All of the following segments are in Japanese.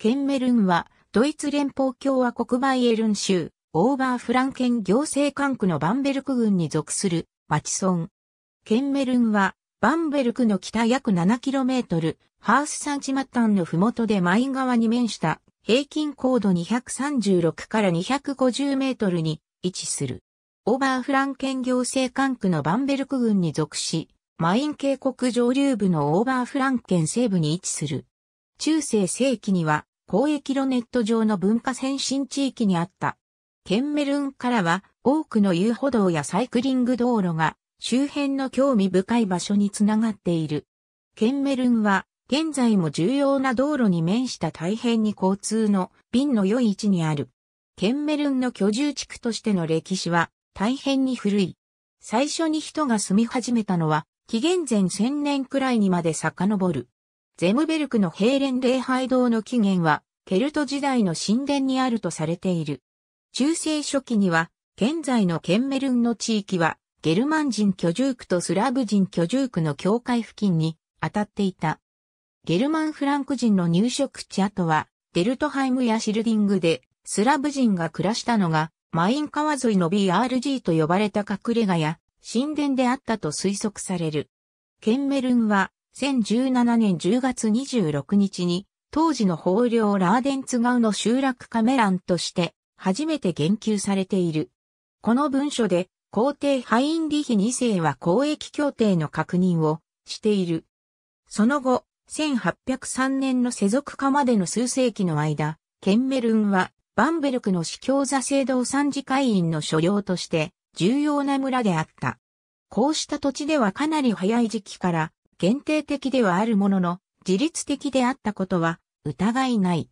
ケンメルンは、ドイツ連邦共和国バイエルン州、オーバーフランケン行政管区のバンベルク郡に属する町村。ケンメルンは、バンベルクの北約 7km、ハース山地末端の麓でマイン川に面した平均高度236から250メートルに位置する。オーバーフランケン行政管区のバンベルク郡に属し、マイン渓谷上流部のオーバーフランケン西部に位置する。中世世紀には交易路ネット上の文化先進地域にあった。ケンメルンからは多くの遊歩道やサイクリング道路が周辺の興味深い場所につながっている。ケンメルンは現在も重要な道路に面した大変に交通の便の良い位置にある。ケンメルンの居住地区としての歴史は大変に古い。最初に人が住み始めたのは紀元前1000年くらいにまで遡る。ゼムベルクの平連礼拝堂の起源は、ケルト時代の神殿にあるとされている。中世初期には、現在のケンメルンの地域は、ゲルマン人居住区とスラブ人居住区の境界付近に当たっていた。ゲルマンフランク人の入植地跡は、デルトハイムやシルディングで、スラブ人が暮らしたのが、マイン川沿いの BRG と呼ばれた隠れ家や、神殿であったと推測される。ケンメルンは、2017年10月26日に、当時の法領ラーデンツガウの集落カメランとして初めて言及されている。この文書で皇帝ハインリヒ2世は公益協定の確認をしている。その後、1803年の世俗化までの数世紀の間、ケンメルンはバンベルクの司教座制度参事会員の所領として重要な村であった。こうした土地ではかなり早い時期から限定的ではあるものの、自律的であったことは疑いない。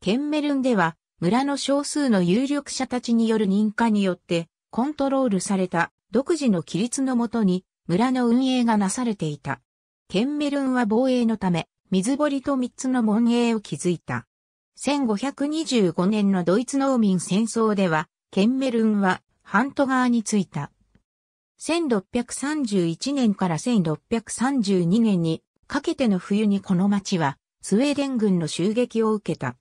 ケンメルンでは、村の少数の有力者たちによる認可によって、コントロールされた独自の規律のもとに、村の運営がなされていた。ケンメルンは防衛のため、水堀と三つの門営を築いた。1525年のドイツ農民戦争では、ケンメルンは、ハント側についた。1631年から1632年にかけての冬にこの町はスウェーデン軍の襲撃を受けた。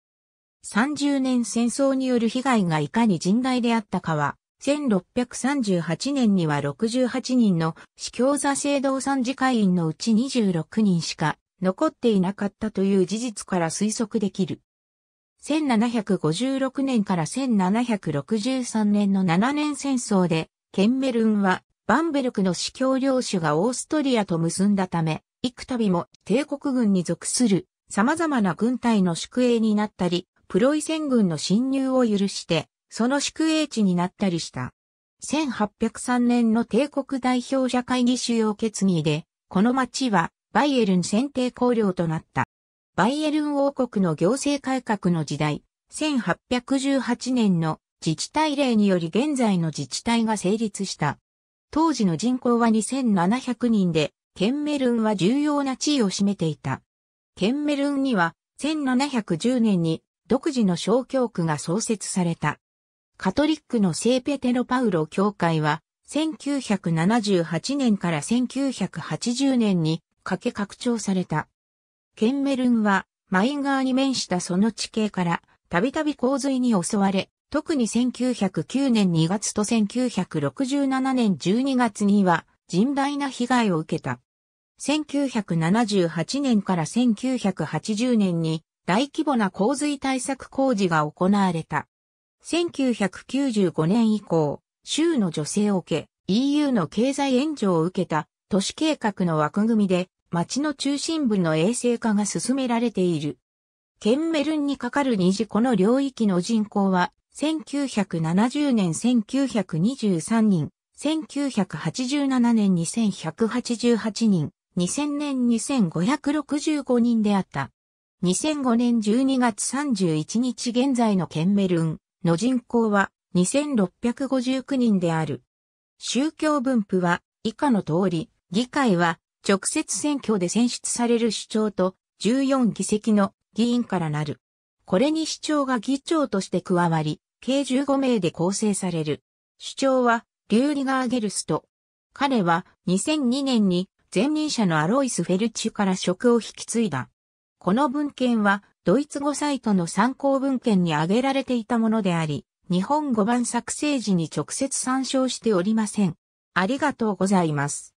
30年戦争による被害がいかに甚大であったかは、1638年には68人の司教座制度参事会員のうち26人しか残っていなかったという事実から推測できる。1756年から1763年の7年戦争で、ケンメルンはバンベルクの司教領主がオーストリアと結んだため、幾度も帝国軍に属する様々な軍隊の宿営になったり、プロイセン軍の侵入を許して、その宿営地になったりした。1803年の帝国代表者会議主要決議で、この町はバイエルン選定公領となった。バイエルン王国の行政改革の時代、1818年の自治体令により現在の自治体が成立した。当時の人口は2700人で、ケンメルンは重要な地位を占めていた。ケンメルンには、1710年に独自の小教区が創設された。カトリックの聖ペテロパウロ教会は、1978年から1980年にかけ拡張された。ケンメルンは、マイン川に面したその地形から、たびたび洪水に襲われ、特に1909年2月と1967年12月には甚大な被害を受けた。1978年から1980年に大規模な洪水対策工事が行われた。1995年以降、州の助成を受け、EU の経済援助を受けた都市計画の枠組みで町の中心部の衛生化が進められている。ケンメルンにかかる虹この領域の人口は1970年1923人、1987年2188人、2000年2565人であった。2005年12月31日現在のケンメルンの人口は2659人である。宗教分布は以下の通り、議会は直接選挙で選出される首長と14議席の議員からなる。これに市長が議長として加わり、計15名で構成される。主張は、リューリガー・ゲルスト。彼は、2002年に、前任者のアロイス・フェルチュから職を引き継いだ。この文献は、ドイツ語サイトの参考文献に挙げられていたものであり、日本語版作成時に直接参照しておりません。ありがとうございます。